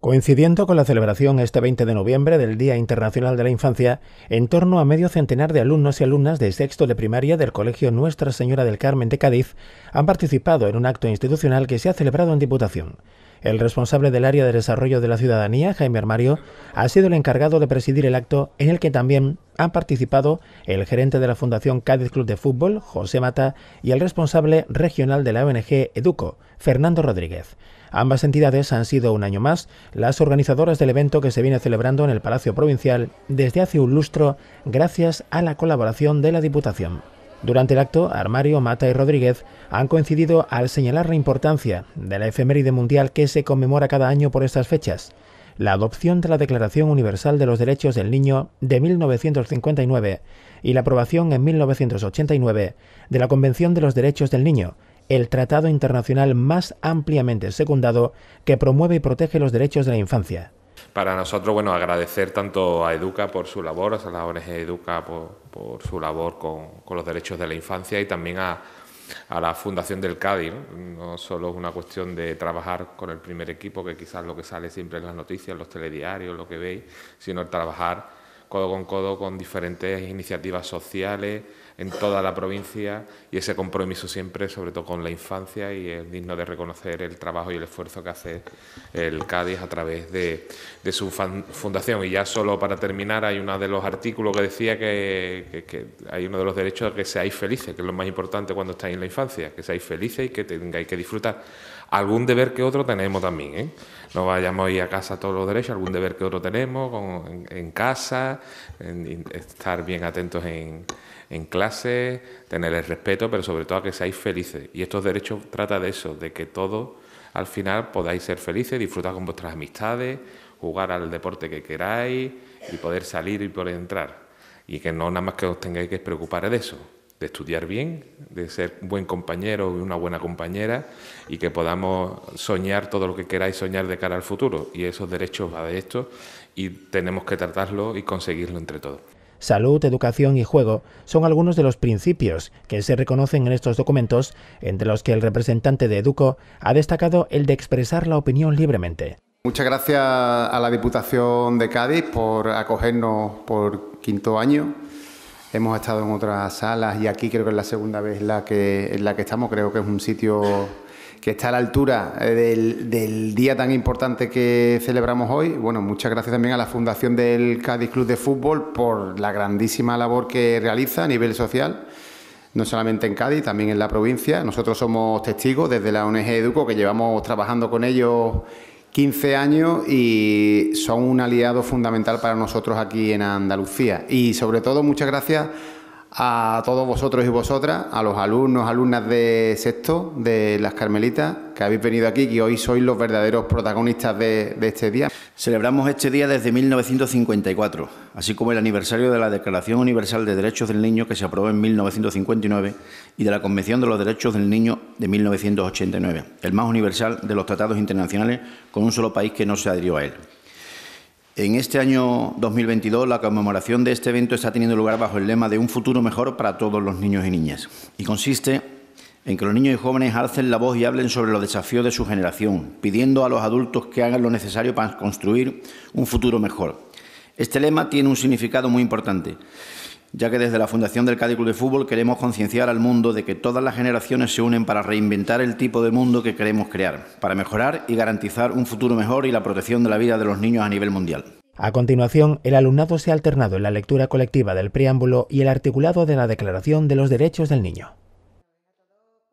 Coincidiendo con la celebración este 20 de noviembre del Día Internacional de la Infancia, en torno a medio centenar de alumnos y alumnas de sexto de primaria del Colegio Nuestra Señora del Carmen de Cádiz han participado en un acto institucional que se ha celebrado en Diputación. El responsable del área de desarrollo de la ciudadanía, Jaime Armario, ha sido el encargado de presidir el acto en el que también han participado el gerente de la Fundación Cádiz Club de Fútbol, José Mata, y el responsable regional de la ONG Educo, Fernando Rodríguez. Ambas entidades han sido un año más las organizadoras del evento que se viene celebrando en el Palacio Provincial desde hace un lustro gracias a la colaboración de la Diputación. Durante el acto, Armario, Mata y Rodríguez han coincidido al señalar la importancia de la efeméride mundial que se conmemora cada año por estas fechas, la adopción de la Declaración Universal de los Derechos del Niño de 1959 y la aprobación en 1989 de la Convención de los Derechos del Niño, el tratado internacional más ampliamente secundado que promueve y protege los derechos de la infancia para nosotros, bueno, agradecer tanto a Educa por su labor, a la ONG Educa por, su labor con, los derechos de la infancia y también a, la Fundación del Cádiz. ¿no? solo es una cuestión de trabajar con el primer equipo, que quizás lo que sale siempre en las noticias, los telediarios, lo que veis, sino el trabajar codo con codo con diferentes iniciativas sociales, en toda la provincia y ese compromiso siempre, sobre todo con la infancia, y es digno de reconocer el trabajo y el esfuerzo que hace el Cádiz a través de, su fundación. Y ya solo para terminar, hay uno de los artículos que decía que, hay uno de los derechos que seáis felices, que es lo más importante cuando estáis en la infancia, que seáis felices y que tengáis que disfrutar. Algún deber que otro tenemos también, ¿eh? No vayamos a ir a casa todos los derechos, algún deber que otro tenemos en, casa, estar bien atentos en clase tener el respeto, pero sobre todo a que seáis felices. Y estos derechos trata de eso, de que todos al final podáis ser felices, disfrutar con vuestras amistades, jugar al deporte que queráis y poder salir y poder entrar. Y que no nada más que os tengáis que preocupar de eso, de estudiar bien, de ser un buen compañero y una buena compañera y que podamos soñar todo lo que queráis soñar de cara al futuro. Y esos derechos va de esto y tenemos que tratarlo y conseguirlo entre todos. Salud, educación y juego son algunos de los principios que se reconocen en estos documentos, entre los que el representante de Educo ha destacado el de expresar la opinión libremente. Muchas gracias a la Diputación de Cádiz por acogernos por quinto año. Hemos estado en otras salas y aquí creo que es la segunda vez en la que, en la que estamos. Creo que es un sitio que está a la altura eh, del, día tan importante que celebramos hoy. Bueno, muchas gracias también a la Fundación del Cádiz Club de Fútbol por la grandísima labor que realiza a nivel social, no solamente en Cádiz, también en la provincia. Nosotros somos testigos desde la ONG Educo, que llevamos trabajando con ellos 15 años y son un aliado fundamental para nosotros aquí en Andalucía. Y sobre todo, muchas gracias a todos vosotros y vosotras, a los alumnos, alumnas de sexto de las Carmelitas, que habéis venido aquí, que hoy sois los verdaderos protagonistas de, de, este día. Celebramos este día desde 1954, así como el aniversario de la Declaración Universal de Derechos del Niño que se aprobó en 1959 y de la Convención de los Derechos del Niño de 1989, el más universal de los tratados internacionales con un solo país que no se adhirió a él. En este año 2022, la conmemoración de este evento está teniendo lugar bajo el lema de un futuro mejor para todos los niños y niñas, y consiste en que los niños y jóvenes alcen la voz y hablen sobre los desafíos de su generación, pidiendo a los adultos que hagan lo necesario para construir un futuro mejor. Este lema tiene un significado muy importante ya que desde la Fundación del Cádiz de Fútbol queremos concienciar al mundo de que todas las generaciones se unen para reinventar el tipo de mundo que queremos crear, para mejorar y garantizar un futuro mejor y la protección de la vida de los niños a nivel mundial. A continuación, el alumnado se ha alternado en la lectura colectiva del preámbulo y el articulado de la Declaración de los Derechos del Niño.